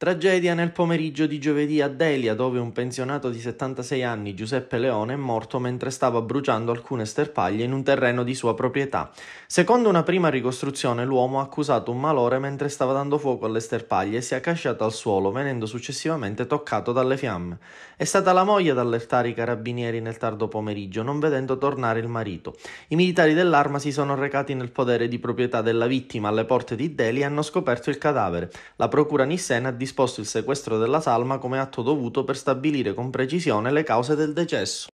Tragedia nel pomeriggio di giovedì a Delia, dove un pensionato di 76 anni, Giuseppe Leone, è morto mentre stava bruciando alcune sterpaglie in un terreno di sua proprietà. Secondo una prima ricostruzione, l'uomo ha accusato un malore mentre stava dando fuoco alle sterpaglie e si è casciato al suolo, venendo successivamente toccato dalle fiamme. È stata la moglie ad allertare i carabinieri nel tardo pomeriggio, non vedendo tornare il marito. I militari dell'arma si sono recati nel podere di proprietà della vittima alle porte di Delia e hanno scoperto il cadavere. La procura Nissena ha disposto il sequestro della salma come atto dovuto per stabilire con precisione le cause del decesso.